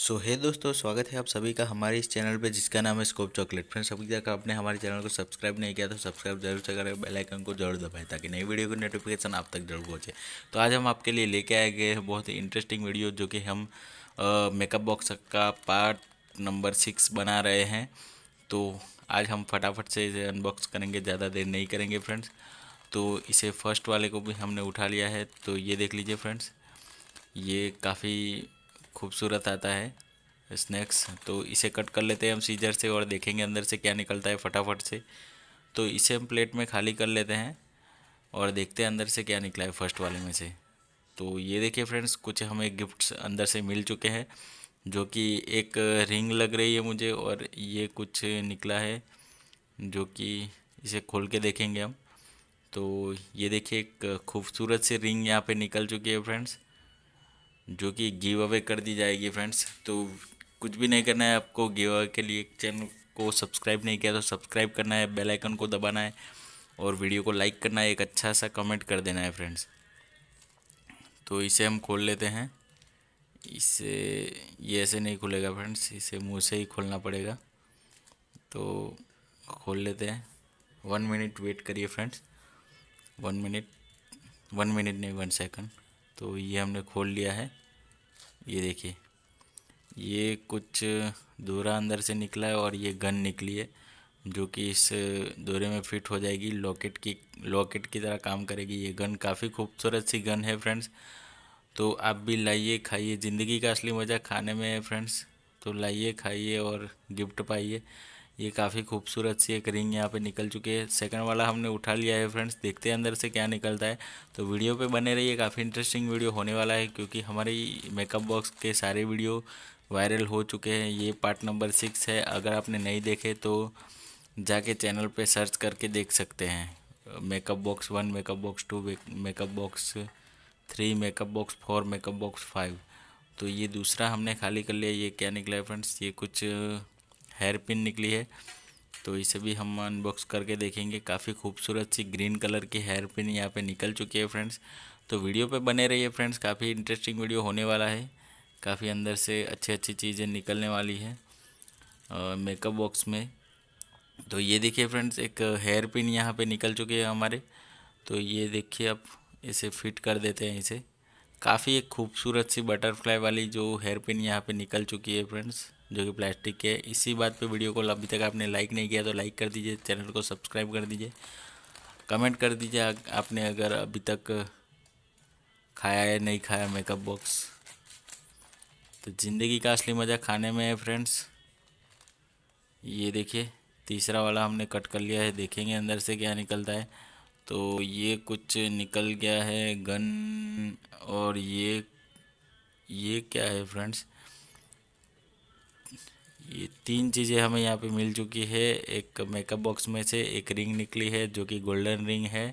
सो so, हे hey दोस्तों स्वागत है आप सभी का हमारे इस चैनल पे जिसका नाम है स्कोप चॉकलेट फ्रेंड्स अभी तक आपने हमारे चैनल को सब्सक्राइब नहीं किया तो सब्सक्राइब जरूर से करें बेल आइकन को जरूर दबाएं ताकि नई वीडियो की नोटिफिकेशन आप तक जरूर पहुँचे तो आज हम आपके लिए लेके आए गए हैं बहुत ही इंटरेस्टिंग वीडियो जो कि हम मेकअप बॉक्स का पार्ट नंबर सिक्स बना रहे हैं तो आज हम फटाफट से इसे अनबॉक्स करेंगे ज़्यादा देर नहीं करेंगे फ्रेंड्स तो इसे फर्स्ट वाले को भी हमने उठा लिया है तो ये देख लीजिए फ्रेंड्स ये काफ़ी खूबसूरत आता है स्नैक्स तो इसे कट कर लेते हैं हम सीजर से और देखेंगे अंदर से क्या निकलता है फटाफट से तो इसे हम प्लेट में खाली कर लेते हैं और देखते हैं अंदर से क्या निकला है फर्स्ट वाले में से तो ये देखिए फ्रेंड्स कुछ हमें गिफ्ट्स अंदर से मिल चुके हैं जो कि एक रिंग लग रही है मुझे और ये कुछ निकला है जो कि इसे खोल के देखेंगे हम तो ये देखिए एक खूबसूरत सी रिंग यहाँ पे निकल चुकी है फ्रेंड्स जो कि गिव अवे कर दी जाएगी फ्रेंड्स तो कुछ भी नहीं करना है आपको गिव अवे के लिए चैनल को सब्सक्राइब नहीं किया तो सब्सक्राइब करना है बेल आइकन को दबाना है और वीडियो को लाइक करना है एक अच्छा सा कमेंट कर देना है फ्रेंड्स तो इसे हम खोल लेते हैं इसे ये ऐसे नहीं खुलेगा फ्रेंड्स इसे मुँह से ही खोलना पड़ेगा तो खोल लेते हैं वन मिनट वेट करिए friends one minute one minute नहीं वन सेकंड तो ये हमने खोल लिया है ये देखिए ये कुछ दूरा अंदर से निकला है और ये गन निकली है जो कि इस दौरे में फिट हो जाएगी लॉकेट की लॉकेट की तरह काम करेगी ये गन काफ़ी खूबसूरत सी गन है फ्रेंड्स तो आप भी लाइए खाइए ज़िंदगी का असली मज़ा खाने में है फ्रेंड्स तो लाइए खाइए और गिफ्ट पाइए ये काफ़ी खूबसूरत सी एक रिंग यहाँ पे निकल चुके हैं सेकंड वाला हमने उठा लिया है फ्रेंड्स देखते हैं अंदर से क्या निकलता है तो वीडियो पे बने रहिए काफ़ी इंटरेस्टिंग वीडियो होने वाला है क्योंकि हमारे मेकअप बॉक्स के सारे वीडियो वायरल हो चुके हैं ये पार्ट नंबर सिक्स है अगर आपने नहीं देखे तो जाके चैनल पर सर्च करके देख सकते हैं makeup box one makeup box two makeup box three makeup box four makeup box five तो ये दूसरा हमने खाली कर लिया ये क्या निकला है फ्रेंड्स ये कुछ हेयर पिन निकली है तो इसे भी हम अनबॉक्स करके देखेंगे काफ़ी खूबसूरत सी ग्रीन कलर की हेयर पिन यहाँ पे निकल चुकी है फ्रेंड्स तो वीडियो पे बने रहिए फ्रेंड्स काफ़ी इंटरेस्टिंग वीडियो होने वाला है काफ़ी अंदर से अच्छी अच्छी चीज़ें निकलने वाली है मेकअप बॉक्स में तो ये देखिए फ्रेंड्स एक हेयर पिन यहाँ पर निकल चुके हैं हमारे तो ये देखिए आप इसे फिट कर देते हैं इसे काफ़ी एक खूबसूरत सी बटरफ्लाई वाली जो हेयर पिन यहाँ पे निकल चुकी है फ्रेंड्स जो कि प्लास्टिक के इसी बात पे वीडियो को अभी तक आपने लाइक नहीं किया तो लाइक कर दीजिए चैनल को सब्सक्राइब कर दीजिए कमेंट कर दीजिए आपने अगर अभी तक खाया है नहीं खाया मेकअप बॉक्स तो ज़िंदगी का असली मज़ा खाने में है फ्रेंड्स ये देखिए तीसरा वाला हमने कट कर लिया है देखेंगे अंदर से क्या निकलता है तो ये कुछ निकल गया है गन और ये ये क्या है फ्रेंड्स ये तीन चीज़ें हमें यहाँ पे मिल चुकी है एक मेकअप बॉक्स में से एक रिंग निकली है जो कि गोल्डन रिंग है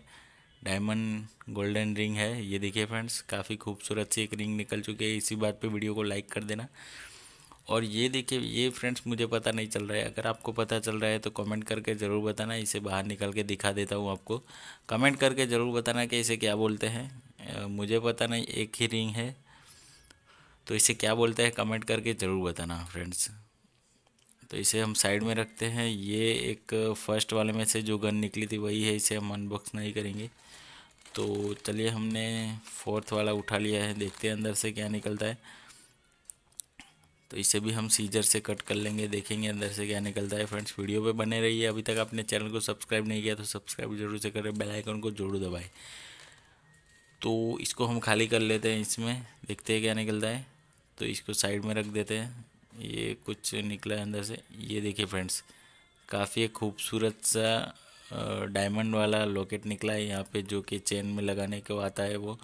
डायमंड गोल्डन रिंग है ये देखिए फ्रेंड्स काफ़ी खूबसूरत सी एक रिंग निकल चुकी है इसी बात पे वीडियो को लाइक कर देना और ये देखिए ये फ्रेंड्स मुझे पता नहीं चल रहा है अगर आपको पता चल रहा है तो कमेंट करके ज़रूर बताना इसे बाहर निकल के दिखा देता हूँ आपको कमेंट करके ज़रूर बताना कि इसे क्या बोलते हैं मुझे पता नहीं एक ही रिंग है तो इसे क्या बोलते हैं कमेंट करके ज़रूर बताना फ्रेंड्स तो इसे हम साइड में रखते हैं ये एक फर्स्ट वाले में से जो गन निकली थी वही है इसे हम अनबॉक्स नहीं करेंगे तो चलिए हमने फोर्थ वाला उठा लिया है देखते हैं अंदर से क्या निकलता है तो इसे भी हम सीजर से कट कर लेंगे देखेंगे अंदर से क्या निकलता है फ्रेंड्स वीडियो पे बने रहिए अभी तक आपने चैनल को सब्सक्राइब नहीं किया तो सब्सक्राइब जरूर से करें बेल आइकन को जरूर दबाएं तो इसको हम खाली कर लेते हैं इसमें देखते हैं क्या निकलता है तो इसको साइड में रख देते हैं ये कुछ निकला है अंदर से ये देखिए फ्रेंड्स काफ़ी खूबसूरत सा डायमंड वाला लॉकेट निकला है यहाँ पे जो कि चेन में लगाने को आता है वो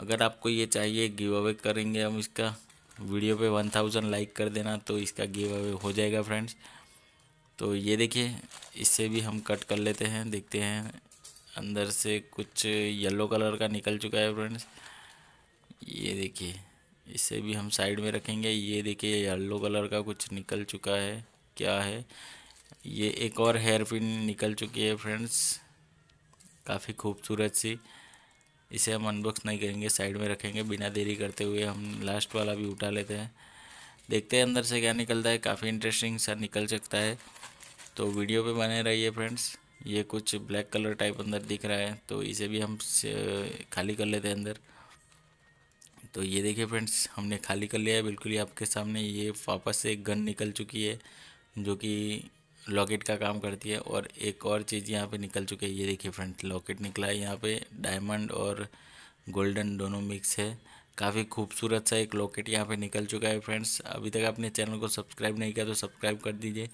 अगर आपको ये चाहिए गिव अवे करेंगे हम इसका वीडियो पे वन थाउजेंड लाइक कर देना तो इसका गिव अवे हो जाएगा फ्रेंड्स तो ये देखिए इससे भी हम कट कर लेते हैं देखते हैं अंदर से कुछ येलो कलर का निकल चुका है फ्रेंड्स ये देखिए इसे भी हम साइड में रखेंगे ये देखिए येलो कलर का कुछ निकल चुका है क्या है ये एक और हेयर पिन निकल चुकी है फ्रेंड्स काफ़ी खूबसूरत सी इसे हम अनबॉक्स नहीं करेंगे साइड में रखेंगे बिना देरी करते हुए हम लास्ट वाला भी उठा लेते हैं देखते हैं अंदर से क्या निकलता है काफ़ी इंटरेस्टिंग सा निकल सकता है तो वीडियो पे बने रहिए फ्रेंड्स ये कुछ ब्लैक कलर टाइप अंदर दिख रहा है तो इसे भी हम खाली कर लेते हैं अंदर तो ये देखिए फ्रेंड्स हमने खाली कर लिया है बिल्कुल ही आपके सामने ये वापस से गन निकल चुकी है जो कि लॉकेट का काम करती है और एक और चीज़ यहाँ पे निकल चुकी है ये देखिए फ्रेंड्स लॉकेट निकला है यहाँ पे डायमंड और गोल्डन दोनों मिक्स है काफ़ी खूबसूरत सा एक लॉकेट यहाँ पे निकल चुका है फ्रेंड्स अभी तक आपने चैनल को सब्सक्राइब नहीं किया तो सब्सक्राइब कर दीजिए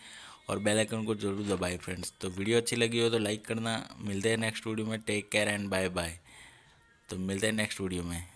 और बेल आइकन को जरूर दबाए फ्रेंड्स तो वीडियो अच्छी लगी हो तो लाइक करना मिलते हैं नेक्स्ट वीडियो में take care and bye bye तो मिलते हैं नेक्स्ट वीडियो में